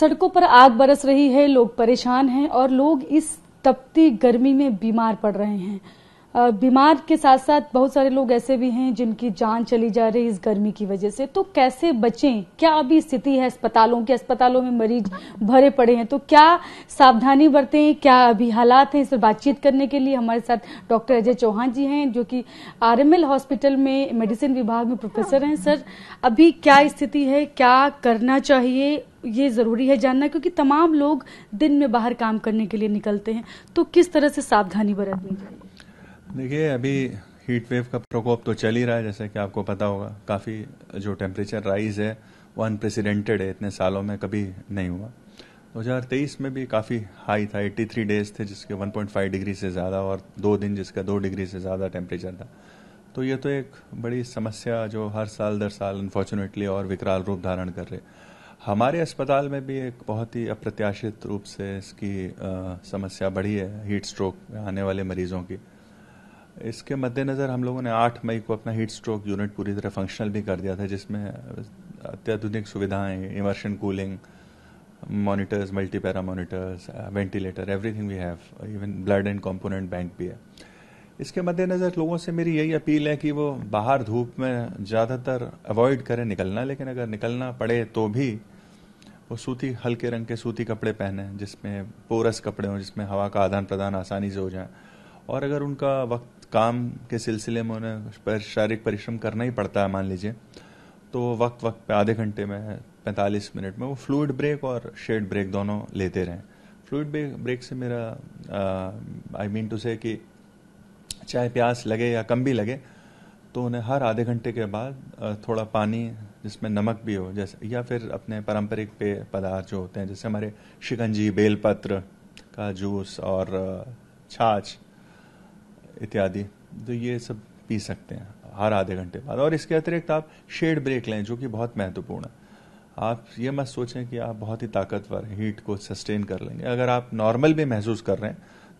सड़कों पर आग बरस रही है लोग परेशान हैं और लोग इस तपती गर्मी में बीमार पड़ रहे हैं बीमार के साथ साथ बहुत सारे लोग ऐसे भी हैं जिनकी जान चली जा रही इस गर्मी की वजह से तो कैसे बचें क्या अभी स्थिति है अस्पतालों की अस्पतालों में मरीज भरे पड़े हैं तो क्या सावधानी बरतें क्या अभी हालात हैं इस पर बातचीत करने के लिए हमारे साथ डॉक्टर अजय चौहान जी हैं जो कि आरएमएल हॉस्पिटल में मेडिसिन विभाग में प्रोफेसर हैं सर अभी क्या स्थिति है क्या करना चाहिए ये ज़रूरी है जानना क्योंकि तमाम लोग दिन में बाहर काम करने के लिए निकलते हैं तो किस तरह से सावधानी बरतनी चाहिए देखिए अभी हीट वेव का प्रकोप तो चल ही रहा है जैसे कि आपको पता होगा काफ़ी जो टेम्परेचर राइज है वो अनप्रेसिडेंटेड है इतने सालों में कभी नहीं हुआ 2023 में भी काफ़ी हाई था 83 डेज थे जिसके 1.5 डिग्री से ज़्यादा और दो दिन जिसका दो डिग्री से ज़्यादा टेम्परेचर था तो ये तो एक बड़ी समस्या जो हर साल दर साल अनफॉर्चुनेटली और विकराल रूप धारण कर रहे हमारे अस्पताल में भी एक बहुत ही अप्रत्याशित रूप से इसकी आ, समस्या बढ़ी है हीट स्ट्रोक में आने वाले मरीजों की इसके मद्देनज़र हम लोगों ने 8 मई को अपना हीट स्ट्रोक यूनिट पूरी तरह फंक्शनल भी कर दिया था जिसमें अत्याधुनिक सुविधाएं immersion cooling monitors multi para monitors ventilator everything we have even blood and component bank भी है इसके मद्देनज़र लोगों से मेरी यही अपील है कि वो बाहर धूप में ज़्यादातर अवॉइड करें निकलना लेकिन अगर निकलना पड़े तो भी वो सूती हल्के रंग के सूती कपड़े पहने जिसमें पोरस कपड़े हों जिसमें हवा का आदान प्रदान आसानी से हो जाए और अगर उनका वक्त काम के सिलसिले में उन्हें शारीरिक परिश्रम करना ही पड़ता है मान लीजिए तो वो वक्त वक्त पे आधे घंटे में पैंतालीस मिनट में वो फ्लूड ब्रेक और शेड ब्रेक दोनों लेते रहें फ्लूड ब्रेक ब्रेक से मेरा आई मीन टू से कि चाहे प्यास लगे या कम भी लगे तो उन्हें हर आधे घंटे के बाद थोड़ा पानी जिसमें नमक भी हो जैसे या फिर अपने पारंपरिक पेय पदार्थ जो होते हैं जैसे हमारे शिकंजी बेलपत्र का जूस और छाछ इत्यादि तो ये सब पी सकते हैं हर आधे घंटे बाद और इसके अतिरिक्त आप शेड ब्रेक लें जो कि बहुत महत्वपूर्ण है आप ये मत सोचें कि आप बहुत ही ताकतवर हीट को सस्टेन कर लेंगे अगर आप नॉर्मल भी महसूस कर रहे हैं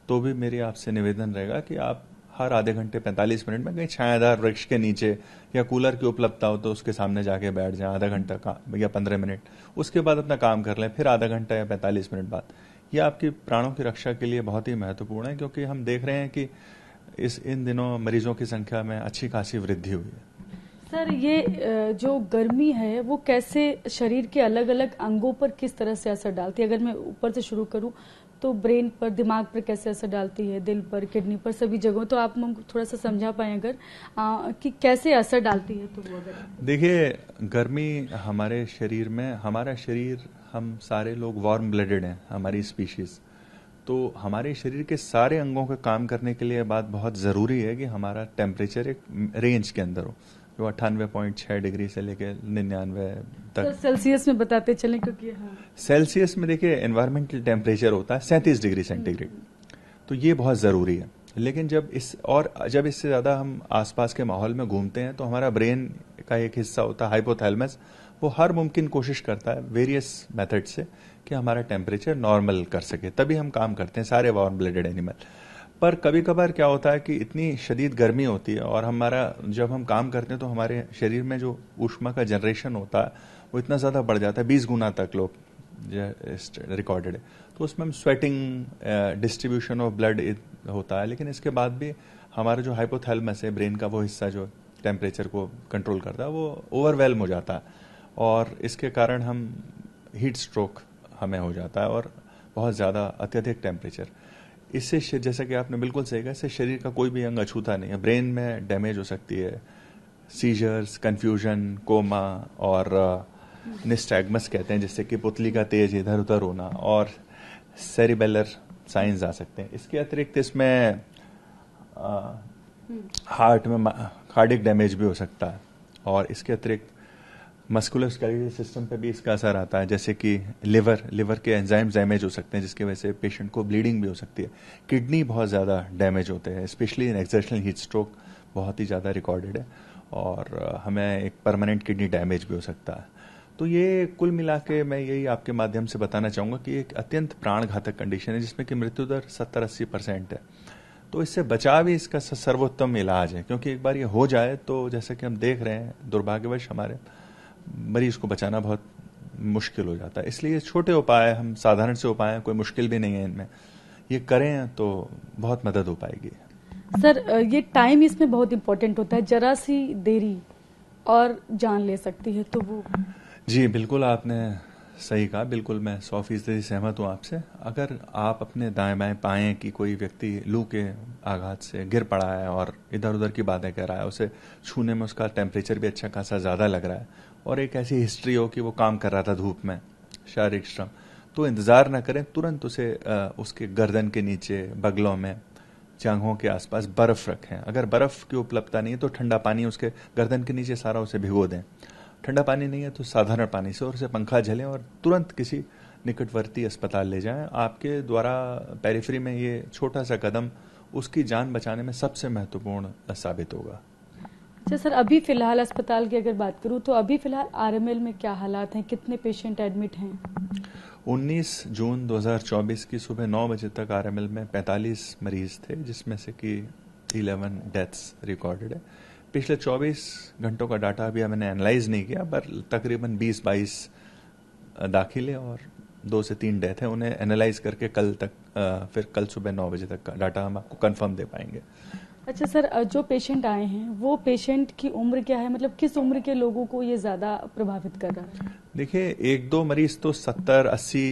तो भी मेरी आपसे निवेदन रहेगा कि आप हर आधे घंटे 45 मिनट में कहीं छायादार वृक्ष के नीचे या कूलर की उपलब्धता हो तो उसके सामने जाके बैठ जाए आधा घंटा का या पंद्रह मिनट उसके बाद अपना काम कर लें फिर आधा घंटा या पैंतालीस मिनट बाद यह आपकी प्राणों की रक्षा के लिए बहुत ही महत्वपूर्ण है क्योंकि हम देख रहे हैं कि इस इन दिनों मरीजों की संख्या में अच्छी खासी वृद्धि हुई है सर ये जो गर्मी है वो कैसे शरीर के अलग अलग अंगों पर किस तरह से असर डालती है अगर मैं ऊपर से शुरू करूं तो ब्रेन पर दिमाग पर कैसे असर डालती है दिल पर किडनी पर सभी जगहों तो आप थोड़ा सा समझा पाए अगर आ, कि कैसे असर डालती है तो देखिए गर्मी हमारे शरीर में हमारा शरीर हम सारे लोग वार्म ब्लडेड हैं हमारी स्पीशीज़ तो हमारे शरीर के सारे अंगों का काम करने के लिए बात बहुत ज़रूरी है कि हमारा टेम्परेचर एक रेंज के अंदर हो जो अट्ठानवे पॉइंट छः डिग्री से लेकर निन्यानवे तक तो सेल्सियस में बताते चलें क्योंकि हाँ। सेल्सियस में देखिए एनवायरमेंटल टेम्परेचर होता है सैंतीस डिग्री सेंटीग्रेड हम्म। तो ये बहुत ज़रूरी है लेकिन जब इस और जब इससे ज़्यादा हम आसपास के माहौल में घूमते हैं तो हमारा ब्रेन का एक हिस्सा होता है हाइपोथैलमस वो हर मुमकिन कोशिश करता है वेरियस मेथड से कि हमारा टेम्परेचर नॉर्मल कर सके तभी हम काम करते हैं सारे वार्म ब्लडेड एनिमल पर कभी कभार क्या होता है कि इतनी शदीद गर्मी होती है और हमारा जब हम काम करते हैं तो हमारे शरीर में जो ऊष्मा का जनरेशन होता है वो इतना ज़्यादा बढ़ जाता है बीस गुना तक लोग रिकॉर्डेड है तो उसमें हम स्वेटिंग डिस्ट्रीब्यूशन ऑफ ब्लड होता है लेकिन इसके बाद भी हमारा जो हाइपोथैलमस है ब्रेन का वो हिस्सा जो टेम्परेचर को कंट्रोल करता है वो ओवरवेलम हो जाता है और इसके कारण हम हीट स्ट्रोक हमें हो जाता है और बहुत ज़्यादा अत्यधिक टेम्परेचर इससे जैसा कि आपने बिल्कुल सही कहा इससे शरीर का कोई भी अंग अछूता नहीं है ब्रेन में डैमेज हो सकती है सीजर्स कन्फ्यूजन कोमा और निस्टैगमस कहते हैं जिससे कि पुतली का तेज इधर उधर होना और सेरिबेलर साइंस आ सकते हैं इसके अतिरिक्त इसमें हार्ट हम्म। में हार्डिक डैमेज भी हो सकता है और इसके अतिरिक्त मस्कुलर स्केलेटल सिस्टम पे भी इसका असर आता है जैसे कि लिवर लिवर के एंजाइम डैमेज हो सकते हैं जिसकी वजह से पेशेंट को ब्लीडिंग भी हो सकती है किडनी बहुत ज़्यादा डैमेज होते हैं specially in exertional heat stroke बहुत ही ज़्यादा रिकॉर्डेड है और हमें एक परमानेंट किडनी डैमेज भी हो सकता है तो ये कुल मिला के मैं यही आपके माध्यम से बताना चाहूँगा कि एक अत्यंत प्राण घातक कंडीशन है जिसमें कि मृत्यु दर सत्तर अस्सी परसेंट है तो इससे बचाव ही इसका सर्वोत्तम इलाज है क्योंकि एक बार ये हो जाए तो जैसे कि हम देख रहे हैं दुर्भाग्यवश हमारे मरीज को बचाना बहुत मुश्किल हो जाता है इसलिए छोटे उपाय हम साधारण से उपाय कोई मुश्किल भी नहीं है इनमें ये करें तो बहुत मदद हो पाएगी सर ये टाइम इसमें बहुत इम्पोर्टेंट होता है जरा सी देरी और जान ले सकती है तो वो जी बिल्कुल आपने सही कहा बिल्कुल मैं सौ फीसदी सहमत हूँ आपसे अगर आप अपने दाएं बाएं पाएं कि कोई व्यक्ति लू के आघात से गिर पड़ा है और इधर उधर की बातें कर रहा है उसे छूने में उसका टेम्परेचर भी अच्छा खासा ज़्यादा लग रहा है और एक ऐसी हिस्ट्री हो कि वो काम कर रहा था धूप में शारीरिक श्रम तो इंतज़ार ना करें तुरंत उसे उसके गर्दन के नीचे बगलों में जांघों के आसपास बर्फ़ रखें अगर बर्फ़ की उपलब्धता नहीं है तो ठंडा पानी उसके गर्दन के नीचे सारा उसे भिगो दें ठंडा पानी नहीं है तो साधारण पानी से और उसे पंखा झलें और तुरंत किसी निकटवर्ती अस्पताल ले जाएं आपके द्वारा पेरीफ्री में ये छोटा सा कदम उसकी जान बचाने में सबसे महत्वपूर्ण साबित होगा अच्छा सर अभी फिलहाल अस्पताल की अगर बात करूं तो अभी फिलहाल आरएमएल में क्या हालात हैं कितने पेशेंट एडमिट हैं 19 जून 2024 की सुबह 9 बजे तक आरएमएल में 45 मरीज थे जिसमें से कि 11 डेथ्स रिकॉर्डेड है पिछले 24 घंटों का डाटा अभी मैंने एनालाइज नहीं किया पर तकरीबन 20-22 दाखिले और दो से तीन डेथ है उन्हें एनालाइज करके कल तक फिर कल सुबह नौ बजे तक का डाटा हम आपको कंफर्म दे पाएंगे अच्छा सर जो पेशेंट आए हैं वो पेशेंट की उम्र क्या है मतलब किस उम्र के लोगों को ये ज़्यादा प्रभावित कर रहा है देखिए एक दो मरीज तो सत्तर अस्सी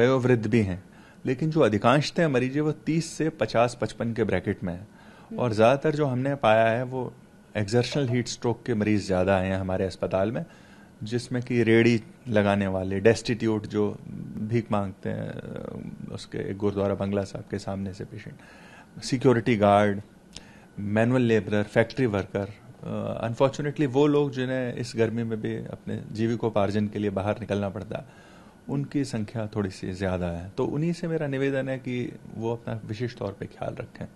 वयोवृद्ध भी हैं लेकिन जो अधिकांशतः मरीज है वो तीस से पचास पचपन के ब्रैकेट में है और ज़्यादातर जो हमने पाया है वो एक्जर्शनल हीट स्ट्रोक के मरीज़ ज़्यादा हैं हमारे अस्पताल में जिसमें कि रेड़ी लगाने वाले डेस्टिट्यूट जो भीख मांगते हैं उसके गुरुद्वारा बंगला साहब के सामने से patient security guard manual labourer factory worker unfortunately uh, वो लोग जिन्हें इस गर्मी में भी अपने जीविकोपार्जन के लिए बाहर निकलना पड़ता उनकी संख्या थोड़ी सी ज़्यादा है तो उन्हीं से मेरा निवेदन है कि वो अपना विशेष तौर पर ख्याल रखें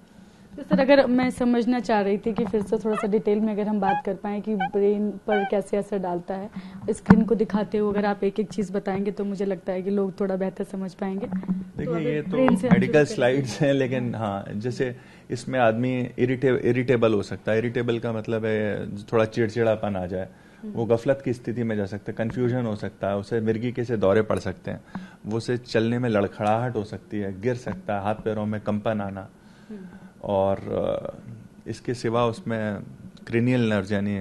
तो सर अगर मैं समझना चाह रही थी कि फिर से थोड़ा सा डिटेल में अगर हम बात कर पाएँ कि ब्रेन पर कैसे असर डालता है स्क्रीन को दिखाते हुए अगर आप एक एक चीज़ बताएंगे तो मुझे लगता है कि लोग थोड़ा बेहतर समझ पाएंगे देखिए तो ये तो मेडिकल स्लाइड्स हैं लेकिन हाँ जैसे इसमें आदमी इरिटे इरिटेबल हो सकता है इरिटेबल का मतलब है थोड़ा चिड़चिड़ापन आ जाए वो गफलत की स्थिति में जा सकता है कन्फ्यूजन हो सकता है उसे मिर्गी के से दौरे पड़ सकते हैं वो उसे चलने में लड़खड़ाहट हो सकती है गिर सकता है हाथ पैरों में कंपन आना और इसके सिवा उसमें क्रिनियल नर्व यानी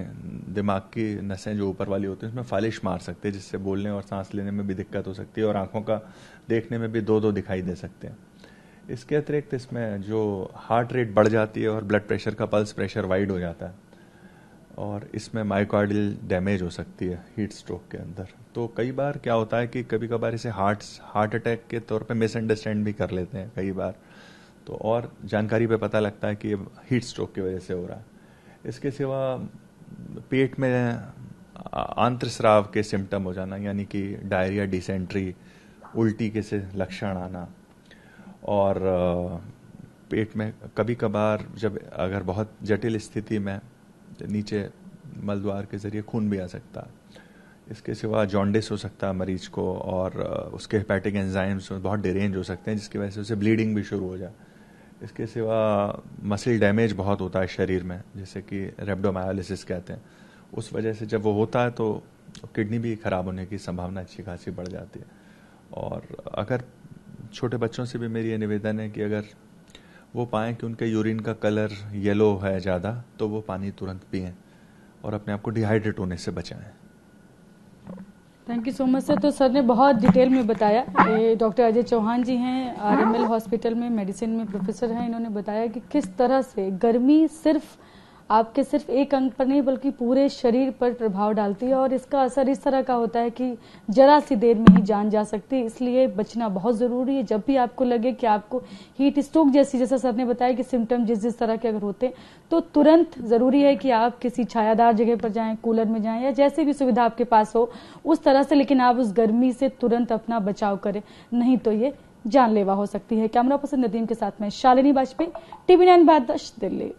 दिमाग की नसें जो ऊपर वाली होती हैं उसमें फालिश मार सकते हैं जिससे बोलने और सांस लेने में भी दिक्कत हो सकती है और आंखों का देखने में भी दो दो दिखाई दे सकते हैं इसके अतिरिक्त इसमें जो हार्ट रेट बढ़ जाती है और ब्लड प्रेशर का पल्स प्रेशर वाइड हो जाता है और इसमें माइकॉर्डियल डैमेज हो सकती है हीट स्ट्रोक के अंदर तो कई बार क्या होता है कि कभी कभार इसे हार्ट हार्ट अटैक के तौर पे मिसअंडरस्टैंड भी कर लेते हैं कई बार तो और जानकारी पे पता लगता है कि हीट स्ट्रोक की वजह से हो रहा है इसके सिवा पेट में आंत्र स्राव के सिम्टम हो जाना यानी कि डायरिया डिसेंट्री उल्टी के से लक्षण आना और पेट में कभी कभार जब अगर बहुत जटिल स्थिति में नीचे मलद्वार के ज़रिए खून भी आ सकता इसके सिवा जॉन्डिस हो सकता है मरीज को और उसके हेपेटिक एंजाइम्स बहुत डिरेंज हो सकते हैं जिसकी वजह से उसे ब्लीडिंग भी शुरू हो जाए इसके सिवा मसल डैमेज बहुत होता है शरीर में जैसे कि रेबडोमायोलिसिस कहते हैं उस वजह से जब वो होता है तो किडनी भी ख़राब होने की संभावना अच्छी खासी बढ़ जाती है और अगर छोटे बच्चों से भी मेरी ये निवेदन है कि अगर वो पाएँ कि उनके यूरिन का कलर येलो है ज़्यादा तो वो पानी तुरंत पिएँ और अपने आप को डिहाइड्रेट होने से बचाएँ thank you so much sir तो सर ने बहुत डिटेल में बताया डॉक्टर अजय चौहान जी हैं आरएमएल हॉस्पिटल में मेडिसिन में प्रोफेसर हैं इन्होंने बताया कि किस तरह से गर्मी सिर्फ आपके सिर्फ एक अंग पर नहीं बल्कि पूरे शरीर पर प्रभाव डालती है और इसका असर इस तरह का होता है कि जरा सी देर में ही जान जा सकती है इसलिए बचना बहुत ज़रूरी है जब भी आपको लगे कि आपको हीट स्ट्रोक जैसी जैसा सर ने बताया कि सिम्टम जिस जिस तरह के अगर होते हैं तो तुरंत ज़रूरी है कि आप किसी छायादार जगह पर जाए कूलर में जाए या जैसे भी सुविधा आपके पास हो उस तरह से लेकिन आप उस गर्मी से तुरंत अपना बचाव करें नहीं तो ये जानलेवा हो सकती है कैमरा पर्सन नदीम के साथ में शालिनी वाजपेयी टीवी नाइन बाद दिल्ली